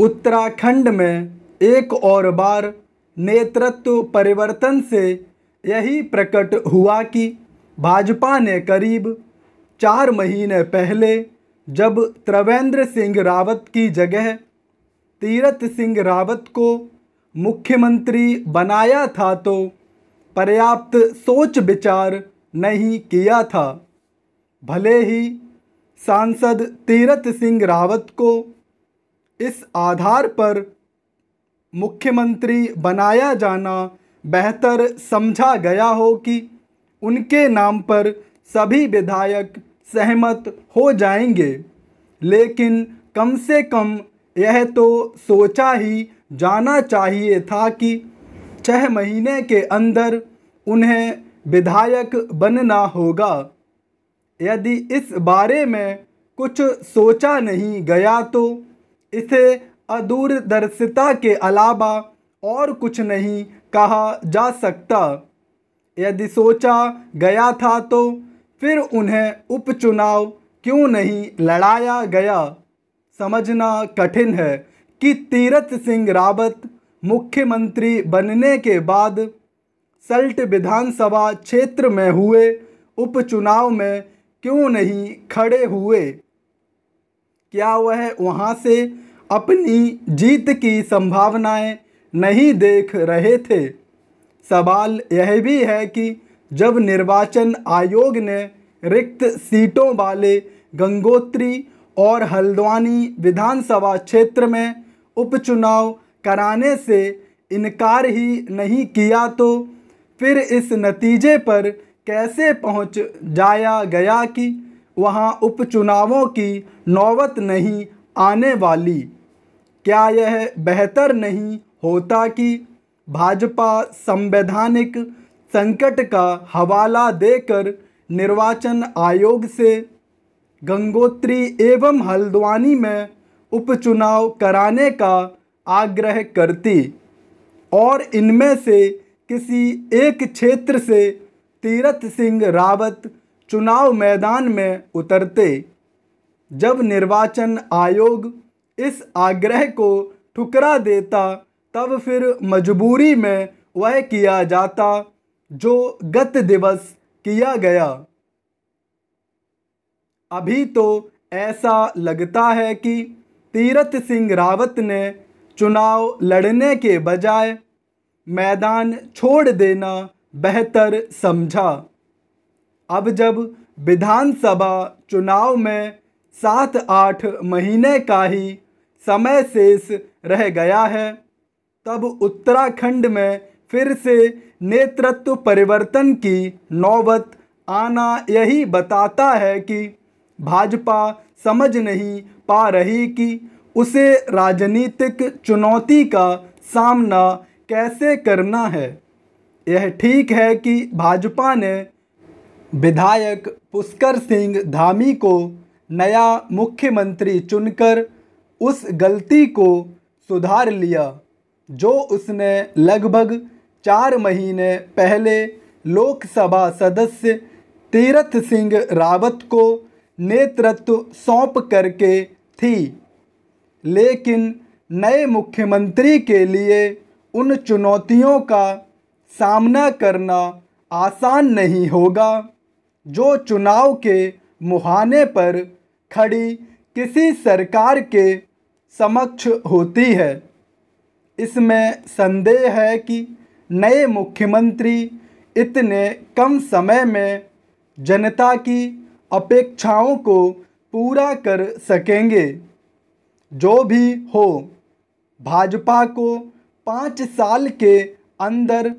उत्तराखंड में एक और बार नेतृत्व परिवर्तन से यही प्रकट हुआ कि भाजपा ने करीब चार महीने पहले जब त्रिवेंद्र सिंह रावत की जगह तीरथ सिंह रावत को मुख्यमंत्री बनाया था तो पर्याप्त सोच विचार नहीं किया था भले ही सांसद तीरथ सिंह रावत को इस आधार पर मुख्यमंत्री बनाया जाना बेहतर समझा गया हो कि उनके नाम पर सभी विधायक सहमत हो जाएंगे लेकिन कम से कम यह तो सोचा ही जाना चाहिए था कि छः महीने के अंदर उन्हें विधायक बनना होगा यदि इस बारे में कुछ सोचा नहीं गया तो इसे अदूरदर्शिता के अलावा और कुछ नहीं कहा जा सकता यदि सोचा गया था तो फिर उन्हें उपचुनाव क्यों नहीं लड़ाया गया समझना कठिन है कि तीरथ सिंह रावत मुख्यमंत्री बनने के बाद सल्ट विधानसभा क्षेत्र में हुए उपचुनाव में क्यों नहीं खड़े हुए क्या वह वहाँ से अपनी जीत की संभावनाएं नहीं देख रहे थे सवाल यह भी है कि जब निर्वाचन आयोग ने रिक्त सीटों वाले गंगोत्री और हल्द्वानी विधानसभा क्षेत्र में उपचुनाव कराने से इनकार ही नहीं किया तो फिर इस नतीजे पर कैसे पहुंच जाया गया कि वहां उपचुनावों की नौबत नहीं आने वाली क्या यह बेहतर नहीं होता कि भाजपा संवैधानिक संकट का हवाला देकर निर्वाचन आयोग से गंगोत्री एवं हल्द्वानी में उपचुनाव कराने का आग्रह करती और इनमें से किसी एक क्षेत्र से तीरथ सिंह रावत चुनाव मैदान में उतरते जब निर्वाचन आयोग इस आग्रह को ठुकरा देता तब फिर मजबूरी में वह किया जाता जो गत दिवस किया गया अभी तो ऐसा लगता है कि तीरथ सिंह रावत ने चुनाव लड़ने के बजाय मैदान छोड़ देना बेहतर समझा अब जब विधानसभा चुनाव में सात आठ महीने का ही समय शेष रह गया है तब उत्तराखंड में फिर से नेतृत्व परिवर्तन की नौबत आना यही बताता है कि भाजपा समझ नहीं पा रही कि उसे राजनीतिक चुनौती का सामना कैसे करना है यह ठीक है कि भाजपा ने विधायक पुष्कर सिंह धामी को नया मुख्यमंत्री चुनकर उस गलती को सुधार लिया जो उसने लगभग चार महीने पहले लोकसभा सदस्य तीरथ सिंह रावत को नेतृत्व सौंप करके थी लेकिन नए मुख्यमंत्री के लिए उन चुनौतियों का सामना करना आसान नहीं होगा जो चुनाव के मुहाने पर खड़ी किसी सरकार के समक्ष होती है इसमें संदेह है कि नए मुख्यमंत्री इतने कम समय में जनता की अपेक्षाओं को पूरा कर सकेंगे जो भी हो भाजपा को पाँच साल के अंदर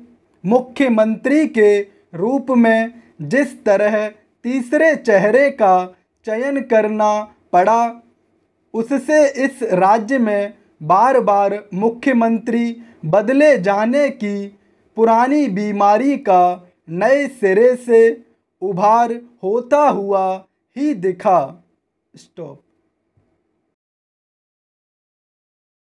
मुख्यमंत्री के रूप में जिस तरह तीसरे चेहरे का चयन करना पड़ा उससे इस राज्य में बार बार मुख्यमंत्री बदले जाने की पुरानी बीमारी का नए सिरे से उभार होता हुआ ही दिखा स्टॉप